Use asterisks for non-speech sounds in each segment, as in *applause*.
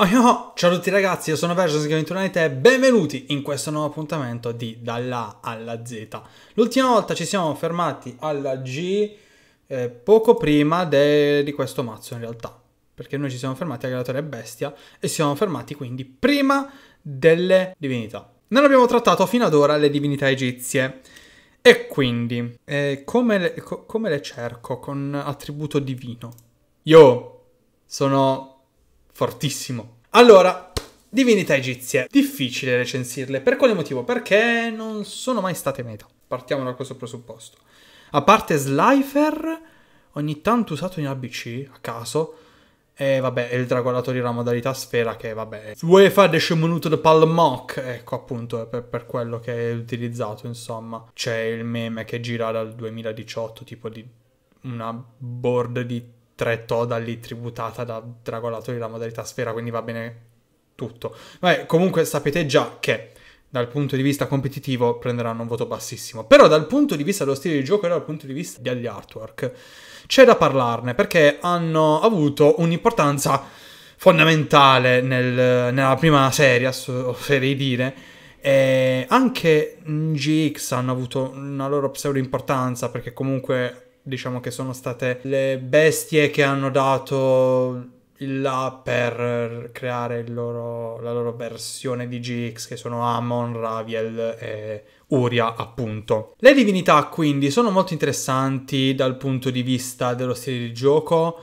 Oh ah, no. Ah, ah. Ciao a tutti ragazzi, io sono Version Sgaventuranite e benvenuti in questo nuovo appuntamento di Dalla alla Z. L'ultima volta ci siamo fermati alla G eh, poco prima di questo mazzo in realtà, perché noi ci siamo fermati a Galatoria Bestia e siamo fermati quindi prima delle divinità. Non abbiamo trattato fino ad ora le divinità egizie. E quindi, eh, come, le, co come le cerco con attributo divino? Io sono fortissimo. Allora, divinità egizie. Difficile recensirle. Per quale motivo? Perché non sono mai state meta. Partiamo da questo presupposto. A parte Slifer, ogni tanto usato in ABC, a caso, e vabbè, il Dragonato di la modalità sfera che vabbè. Vuoi UEFA Descemonuto de palmock? ecco appunto per, per, quello che è utilizzato, insomma. C'è il meme che gira dal 2018, tipo di una board di 3 Toda lì tributata da Dragolatori la modalità sfera, quindi va bene tutto. Vabbè, comunque sapete già che dal punto di vista competitivo prenderanno un voto bassissimo. Però dal punto di vista dello stile di gioco e dal punto di vista degli artwork c'è da parlarne perché hanno avuto un'importanza fondamentale nel, nella prima serie, oserei dire, e anche in GX hanno avuto una loro pseudo importanza perché comunque diciamo che sono state le bestie che hanno dato il là per creare loro, la loro versione di GX che sono Amon, Raviel e Uria appunto. Le divinità quindi sono molto interessanti dal punto di vista dello stile di gioco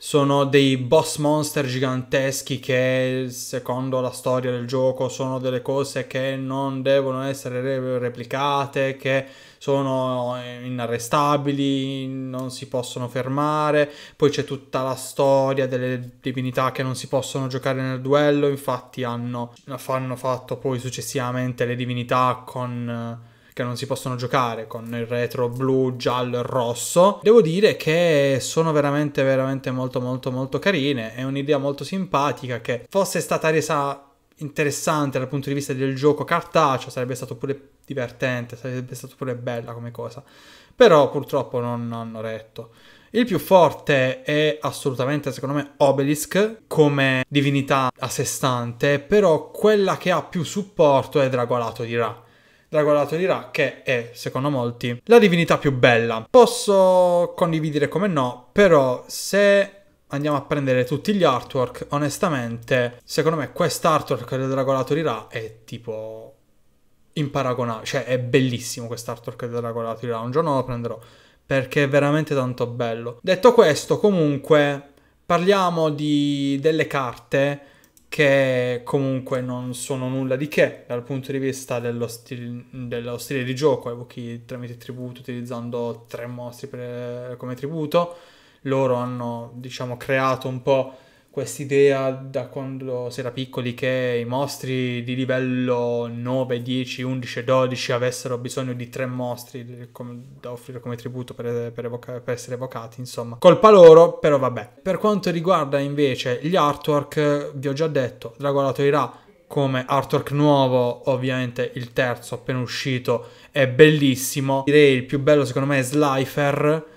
sono dei boss monster giganteschi che, secondo la storia del gioco, sono delle cose che non devono essere re replicate, che sono inarrestabili, non si possono fermare. Poi c'è tutta la storia delle divinità che non si possono giocare nel duello, infatti hanno, hanno fatto poi successivamente le divinità con che non si possono giocare con il retro blu, giallo e rosso. Devo dire che sono veramente veramente molto molto molto carine, è un'idea molto simpatica che fosse stata resa interessante dal punto di vista del gioco cartaceo, sarebbe stato pure divertente, sarebbe stato pure bella come cosa. Però purtroppo non hanno retto. Il più forte è assolutamente, secondo me, Obelisk come divinità a sé stante, però quella che ha più supporto è Dragolato di Ra. Dragolato di Ra, che è, secondo molti, la divinità più bella. Posso condividere come no, però se andiamo a prendere tutti gli artwork, onestamente, secondo me quest'artwork del Dragolato di Ra è tipo imparagonabile, cioè è bellissimo quest'artwork del Dragolato di Ra, un giorno lo prenderò perché è veramente tanto bello. Detto questo, comunque parliamo di delle carte che comunque non sono nulla di che dal punto di vista dello, stil- dello stile di gioco, evochi tramite tributo utilizzando tre mostri per, come tributo, loro hanno diciamo creato un po' quest'idea da quando si era piccoli che i mostri di livello 9, 10, 11 12 avessero bisogno di tre mostri da offrire come tributo per, per, evoca- per essere evocati, insomma. Colpa loro, però vabbè. Per quanto riguarda invece gli artwork, vi ho già detto, Dragolato Ira come artwork nuovo, ovviamente il terzo appena uscito, è bellissimo. Direi il più bello secondo me è Slifer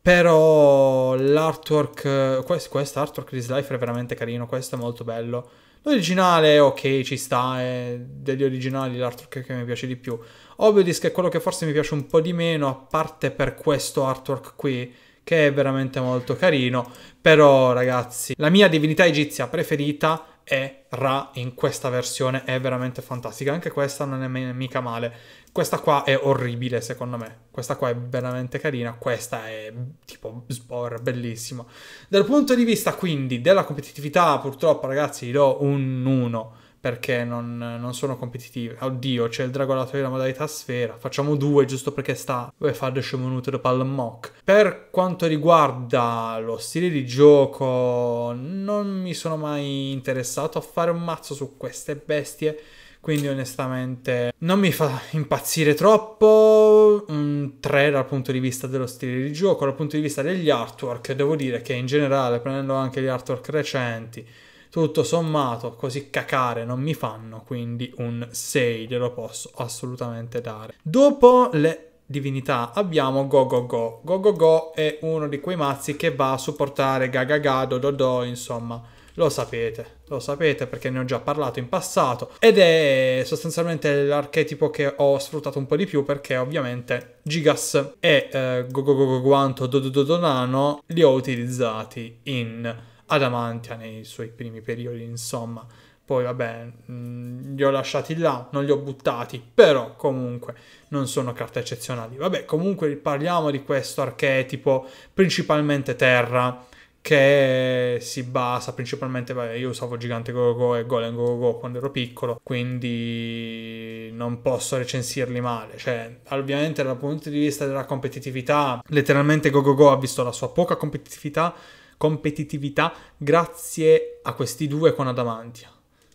però l'artwork, eh, questo quest artwork di Slifer è veramente carino, questo è molto bello. L'originale, ok, ci sta, è degli originali l'artwork che mi piace di più. Obelisk è quello che forse mi piace un po' di meno, a parte per questo artwork qui, che è veramente molto carino. Però, ragazzi, la mia divinità egizia preferita e Ra in questa versione è veramente fantastica. Anche questa non è mica male. Questa qua è orribile, secondo me. Questa qua è veramente carina. Questa è tipo sbor, bellissima. Dal punto di vista quindi della competitività, purtroppo, ragazzi, gli do un 1 perché non, non sono competitive. Oddio, c'è il dragolato della modalità sfera, facciamo due giusto perché sta Vuoi fa adesso un dopo al mock. Per quanto riguarda lo stile di gioco, non mi sono mai interessato a fare un mazzo su queste bestie quindi onestamente non mi fa impazzire troppo un 3 dal punto di vista dello stile di gioco dal punto di vista degli artwork devo dire che in generale prendendo anche gli artwork recenti tutto sommato così cacare non mi fanno, quindi un 6 glielo posso assolutamente dare. Dopo le divinità abbiamo Go Go Go. Go Go Go è uno di quei mazzi che va a supportare Gagaga, Dododo, insomma, lo sapete. Lo sapete perché ne ho già parlato in passato ed è sostanzialmente l'archetipo che ho sfruttato un po' di più perché ovviamente Gigas e eh, Gogogogo Guanto Dododonano li ho utilizzati in Adamantia nei suoi primi periodi, insomma. Poi vabbè, mm, li ho lasciati là, non li ho buttati, però comunque non sono carte eccezionali. Vabbè, comunque parliamo di questo archetipo, principalmente terra, che si basa principalmente, vabbè, io usavo Gigante Gogo -Go e Golem Gogo -Go quando ero piccolo, quindi non posso recensirli male. Cioè, ovviamente dal punto di vista della competitività, letteralmente Gogo -Go ha visto la sua poca competitività competitività grazie a questi due con Adamantia.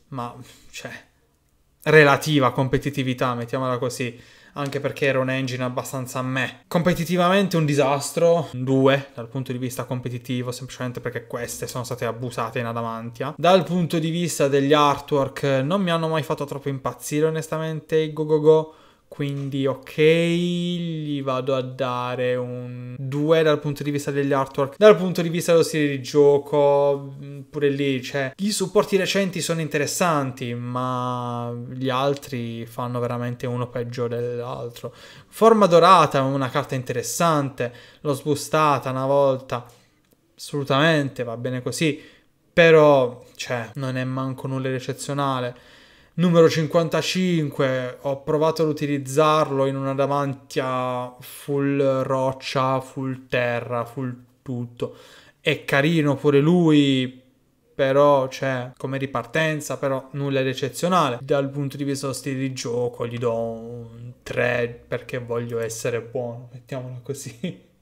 Ma, cioè, relativa competitività, mettiamola così, anche perché era un engine abbastanza a me. Competitivamente un disastro, due dal punto di vista competitivo, semplicemente perché queste sono state abusate in Adamantia. Dal punto di vista degli artwork non mi hanno mai fatto troppo impazzire onestamente i GoGoGo. Go Go quindi ok, gli vado a dare un 2 dal punto di vista degli artwork, dal punto di vista dello stile di gioco, mm, pure lì, cioè, i supporti recenti sono interessanti, ma gli altri fanno veramente uno peggio dell'altro. Forma dorata una carta interessante, l'ho sbustata una volta, assolutamente, va bene così, però, cioè, non è manco nulla di eccezionale. Numero 55, ho provato ad utilizzarlo in una davanti full roccia, full terra, full tutto. È carino pure lui, però cioè, come ripartenza, però nulla di eccezionale. Dal punto di vista dello stile di gioco gli do un 3 perché voglio essere buono, mettiamolo così. *laughs*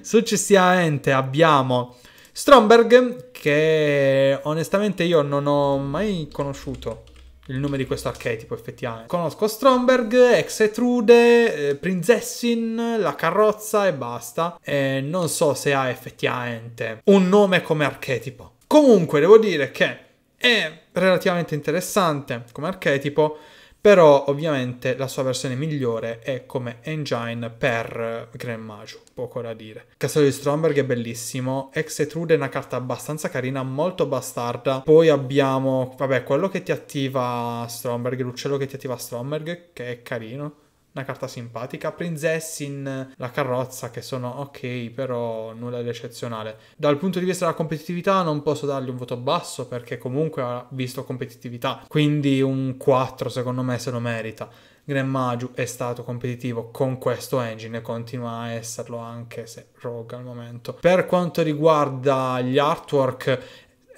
Successivamente abbiamo Stromberg che onestamente io non ho mai conosciuto il nome di questo archetipo effettivamente. Conosco Stromberg, ex Etrude, eh, Prinsessin, la carrozza e basta. E non so se ha effettivamente un nome come archetipo. Comunque devo dire che è relativamente interessante come archetipo però ovviamente la sua versione migliore è come engine per Grand Maggio, poco da dire. Castello di Stromberg è bellissimo, Ex Etrude è una carta abbastanza carina, molto bastarda, poi abbiamo, vabbè, quello che ti attiva Stromberg, l'uccello che ti attiva Stromberg, che è carino, una carta simpatica. Prinzessin, la carrozza, che sono ok, però nulla di eccezionale. Dal punto di vista della competitività non posso dargli un voto basso perché comunque ha visto competitività, quindi un 4 secondo me se lo merita. Gremmaju è stato competitivo con questo engine e continua a esserlo anche se rogue al momento. Per quanto riguarda gli artwork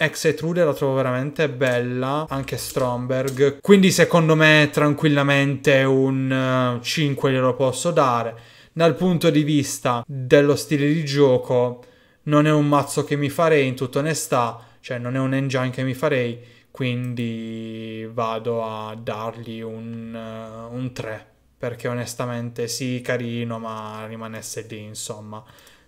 Ex Etrude la trovo veramente bella, anche Stromberg. Quindi secondo me tranquillamente un 5 eh, glielo posso dare. Dal punto di vista dello stile di gioco, non è un mazzo che mi farei in tutta onestà, cioè non è un engine che mi farei, quindi vado a dargli un, uh, un 3 perché onestamente sì, carino, ma rimanesse lì, insomma.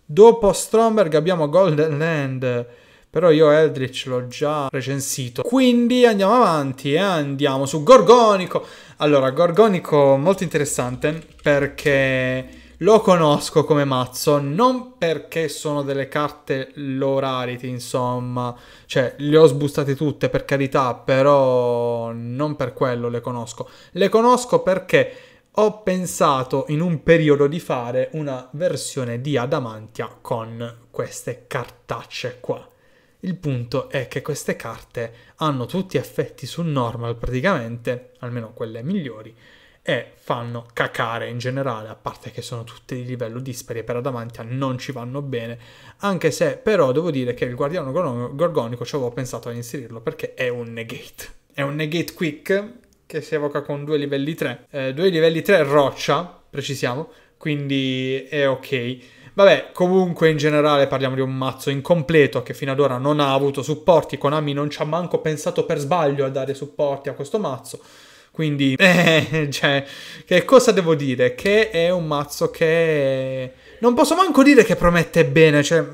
Dopo Stromberg abbiamo Golden Land, però io Eldritch l'ho già recensito. Quindi andiamo avanti e eh, andiamo su Gorgonico. Allora, Gorgonico molto interessante perché lo conosco come mazzo, non perché sono delle carte low rarity, insomma, cioè le ho sbustate tutte per carità, però non per quello le conosco. Le conosco perché ho pensato in un periodo di fare una versione di Adamantia con queste cartacce qua. Il punto è che queste carte hanno tutti effetti su normal praticamente, almeno quelle migliori, e fanno cacare in generale, a parte che sono tutte di livello dispari e per Adamantia non ci vanno bene, anche se però devo dire che il guardiano gorgonico ci avevo pensato a inserirlo perché è un negate. È un negate quick che si evoca con due livelli 3, eh, due livelli 3 roccia, precisiamo, quindi è ok. Vabbè, comunque in generale parliamo di un mazzo incompleto che fino ad ora non ha avuto supporti. Konami non ci ha manco pensato per sbaglio a dare supporti a questo mazzo. Quindi, *laughs* eh, cioè, che cosa devo dire? Che è un mazzo che... Non posso manco dire che promette bene, cioè,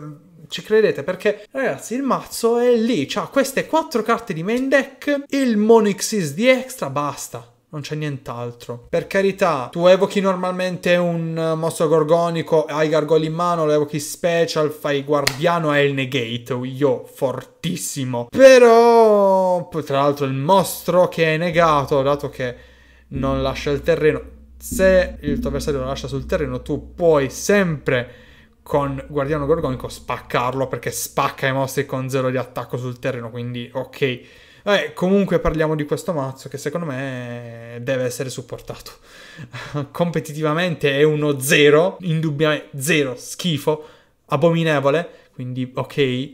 ci credete? Perché, ragazzi, il mazzo è lì, ha queste quattro carte di main deck, il Monixis di extra, basta non c'è nient'altro. Per carità, tu evochi normalmente un mostro gorgonico, hai gargoli in mano, lo evochi special, fai guardiano, e il negate, io fortissimo. Però, tra l'altro, il mostro che è negato, dato che non lascia il terreno, se il tuo avversario lo lascia sul terreno, tu puoi sempre con guardiano gorgonico spaccarlo perché spacca i mostri con zero di attacco sul terreno, quindi ok Vabbè, comunque parliamo di questo mazzo che secondo me deve essere supportato. *laughs* Competitivamente è uno zero, indubbiamente zero, schifo, abominevole, quindi ok,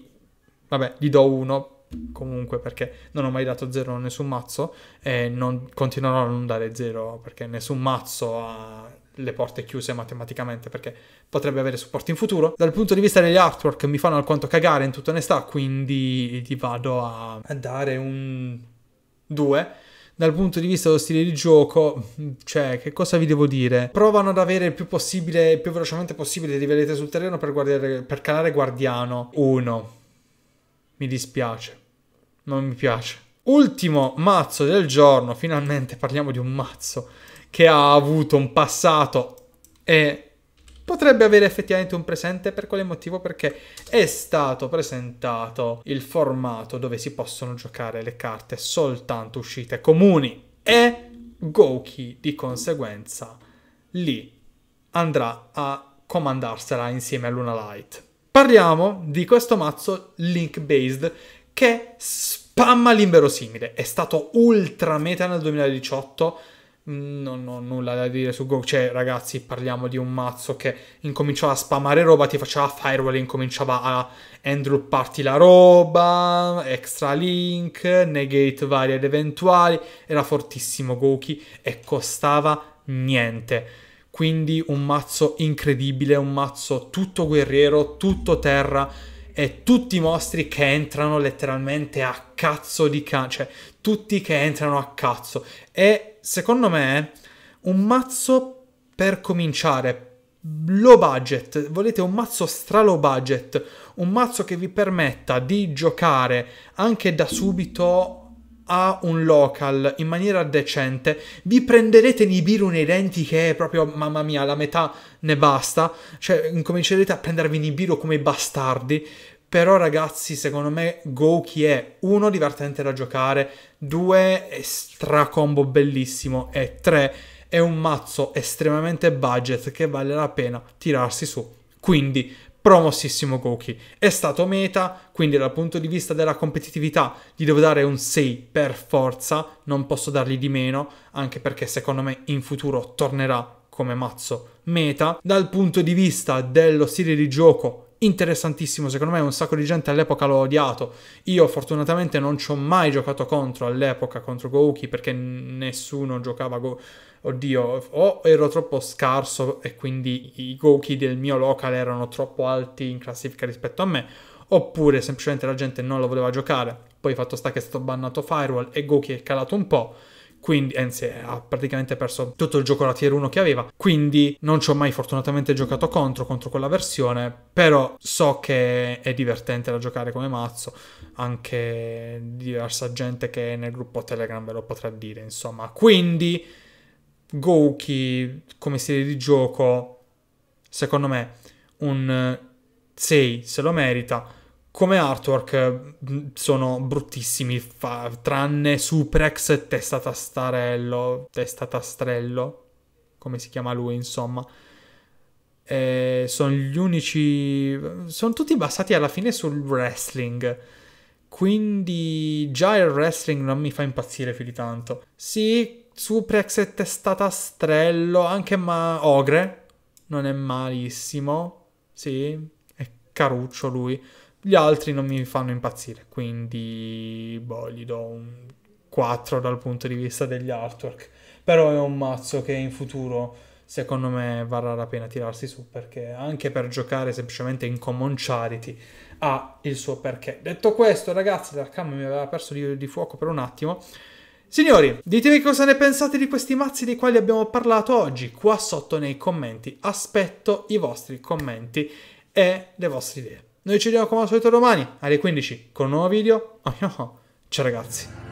vabbè, gli do uno comunque perché non ho mai dato zero a nessun mazzo e non, continuerò a non dare zero perché nessun mazzo ha le porte chiuse matematicamente perché potrebbe avere supporto in futuro. Dal punto di vista degli artwork mi fanno alquanto cagare in tutta onestà, quindi gli vado a dare un 2. Dal punto di vista dello stile di gioco, cioè, che cosa vi devo dire? Provano ad avere il più possibile, il più velocemente possibile rivelete sul terreno per, guardare, per calare Guardiano 1. Mi dispiace. Non mi piace. Ultimo mazzo del giorno, finalmente parliamo di un mazzo che ha avuto un passato e potrebbe avere effettivamente un presente per quale motivo? Perché è stato presentato il formato dove si possono giocare le carte soltanto uscite comuni e Goki di conseguenza lì andrà a comandarsela insieme a Luna Light. Parliamo di questo mazzo Link Based che spamma l'inverosimile, è stato ultra meta nel 2018 Mm, non ho nulla da dire su Go. Cioè, ragazzi, parliamo di un mazzo che incominciava a spamare roba, ti faceva firewall, incominciava a Andrew parti la roba, extra link, negate varie ed eventuali. Era fortissimo Goki e costava niente. Quindi un mazzo incredibile, un mazzo tutto guerriero, tutto terra e tutti i mostri che entrano letteralmente a cazzo di can, cioè tutti che entrano a cazzo. E secondo me, un mazzo per cominciare, low budget, volete un mazzo stra low budget, un mazzo che vi permetta di giocare anche da subito a un local in maniera decente, vi prenderete Nibiru nei denti che è proprio, mamma mia, la metà ne basta, cioè incomincerete a prendervi Nibiru come bastardi però ragazzi, secondo me Go è? Uno, divertente da giocare, due, è stracombo bellissimo e tre, è un mazzo estremamente budget che vale la pena tirarsi su. Quindi, promossissimo Goki. È stato meta, quindi dal punto di vista della competitività gli devo dare un 6 per forza, non posso dargli di meno, anche perché secondo me in futuro tornerà come mazzo meta. Dal punto di vista dello stile di gioco interessantissimo, secondo me un sacco di gente all'epoca l'ho odiato. Io fortunatamente non ci ho mai giocato contro all'epoca contro Gouki perché nessuno giocava Go Oddio, o ero troppo scarso e quindi i Gouki del mio local erano troppo alti in classifica rispetto a me, oppure semplicemente la gente non lo voleva giocare. Poi fatto sta che è stato bannato Firewall e Gouki è calato un po' quindi anzi eh, ha praticamente perso tutto il gioco alla tier 1 che aveva, quindi non ci ho mai fortunatamente giocato contro, contro quella versione, però so che è divertente da giocare come mazzo, anche diversa gente che è nel gruppo Telegram ve lo potrà dire, insomma, quindi Gouki come stile di gioco, secondo me un 6 se lo merita, come artwork eh, sono bruttissimi, fa, tranne Suprex e Testa Tastarello, Testa Tastrello, come si chiama lui, insomma. E eh, sono gli unici... sono tutti basati alla fine sul wrestling. Quindi già il wrestling non mi fa impazzire più di tanto. Sì, Suprex e Testa Tastrello, anche ma... Ogre, non è malissimo. Sì, è caruccio lui. Gli altri non mi fanno impazzire, quindi boh, gli do un 4 dal punto di vista degli artwork. Però è un mazzo che in futuro secondo me varrà la pena tirarsi su perché anche per giocare semplicemente in common charity ha il suo perché. Detto questo, ragazzi, l'Arkham mi aveva perso di, di fuoco per un attimo. Signori, ditemi cosa ne pensate di questi mazzi dei quali abbiamo parlato oggi, qua sotto nei commenti. Aspetto i vostri commenti e le vostre idee. Noi ci vediamo come al solito domani alle 15 con un nuovo video. Oh, oh, oh. Ciao ragazzi.